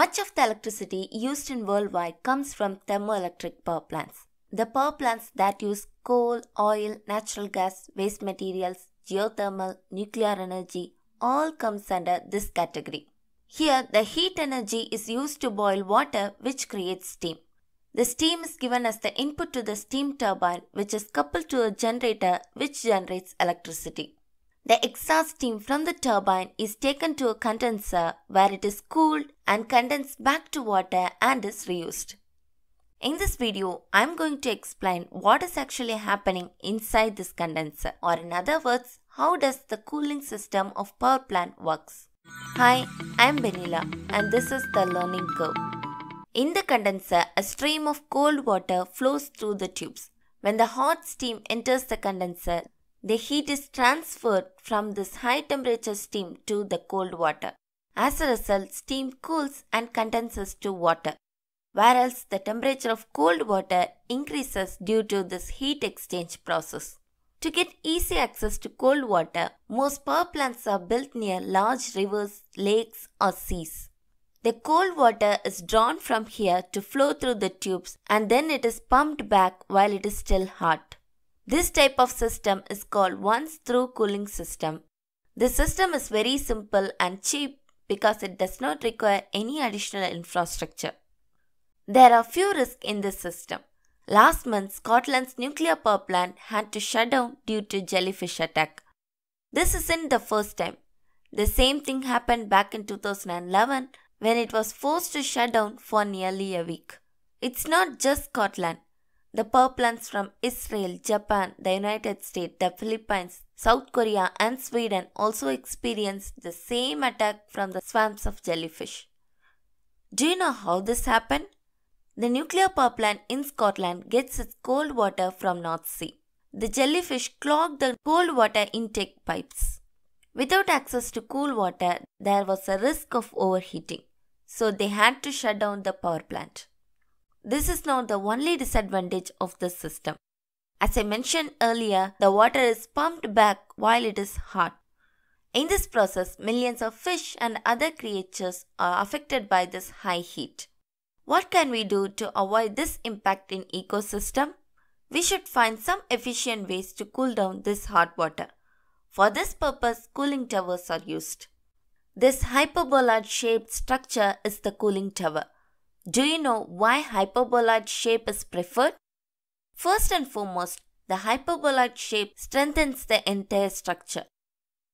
Much of the electricity used in worldwide comes from thermoelectric power plants. The power plants that use coal, oil, natural gas, waste materials, geothermal, nuclear energy all comes under this category. Here, the heat energy is used to boil water which creates steam. The steam is given as the input to the steam turbine which is coupled to a generator which generates electricity. The exhaust steam from the turbine is taken to a condenser where it is cooled and condensed back to water and is reused. In this video, I'm going to explain what is actually happening inside this condenser or in other words, how does the cooling system of power plant works. Hi, I'm Benila and this is the learning curve. In the condenser, a stream of cold water flows through the tubes. When the hot steam enters the condenser, the heat is transferred from this high temperature steam to the cold water. As a result, steam cools and condenses to water, whereas the temperature of cold water increases due to this heat exchange process. To get easy access to cold water, most power plants are built near large rivers, lakes, or seas. The cold water is drawn from here to flow through the tubes and then it is pumped back while it is still hot. This type of system is called once through cooling system. The system is very simple and cheap because it does not require any additional infrastructure. There are few risks in this system. Last month, Scotland's nuclear power plant had to shut down due to jellyfish attack. This isn't the first time. The same thing happened back in 2011 when it was forced to shut down for nearly a week. It's not just Scotland. The power plants from Israel, Japan, the United States, the Philippines, South Korea, and Sweden also experienced the same attack from the swarms of jellyfish. Do you know how this happened? The nuclear power plant in Scotland gets its cold water from North Sea. The jellyfish clog the cold water intake pipes. Without access to cool water, there was a risk of overheating, so they had to shut down the power plant. This is not the only disadvantage of this system. As I mentioned earlier, the water is pumped back while it is hot. In this process, millions of fish and other creatures are affected by this high heat. What can we do to avoid this impact in ecosystem? We should find some efficient ways to cool down this hot water. For this purpose, cooling towers are used. This hyperbola shaped structure is the cooling tower. Do you know why hyperboloid shape is preferred? First and foremost, the hyperboloid shape strengthens the entire structure.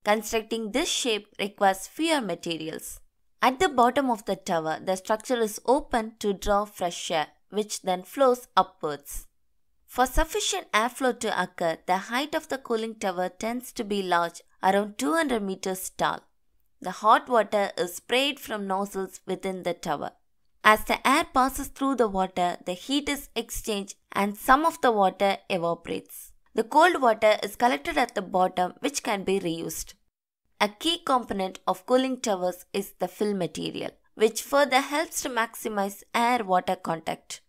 Constructing this shape requires fewer materials. At the bottom of the tower, the structure is open to draw fresh air, which then flows upwards. For sufficient airflow to occur, the height of the cooling tower tends to be large, around 200 meters tall. The hot water is sprayed from nozzles within the tower. As the air passes through the water, the heat is exchanged and some of the water evaporates. The cold water is collected at the bottom which can be reused. A key component of cooling towers is the fill material, which further helps to maximize air-water contact.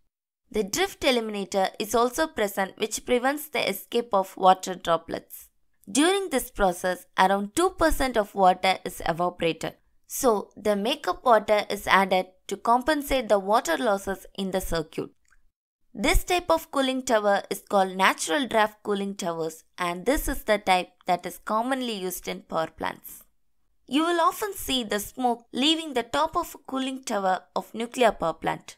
The drift eliminator is also present which prevents the escape of water droplets. During this process, around 2% of water is evaporated. So, the makeup water is added to compensate the water losses in the circuit. This type of cooling tower is called natural draft cooling towers and this is the type that is commonly used in power plants. You will often see the smoke leaving the top of a cooling tower of nuclear power plant.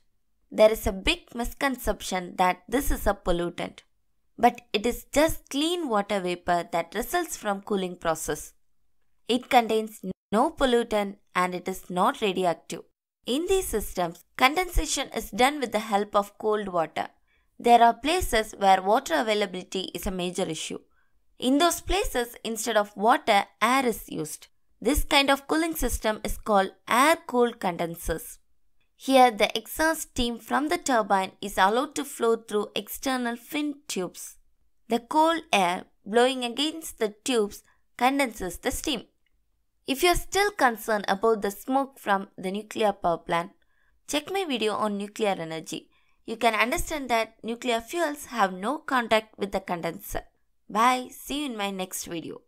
There is a big misconception that this is a pollutant. But it is just clean water vapor that results from cooling process. It contains no pollutant and it is not radioactive. In these systems, condensation is done with the help of cold water. There are places where water availability is a major issue. In those places, instead of water, air is used. This kind of cooling system is called air-cooled condensers. Here, the exhaust steam from the turbine is allowed to flow through external fin tubes. The cold air blowing against the tubes condenses the steam. If you're still concerned about the smoke from the nuclear power plant, check my video on nuclear energy. You can understand that nuclear fuels have no contact with the condenser. Bye, see you in my next video.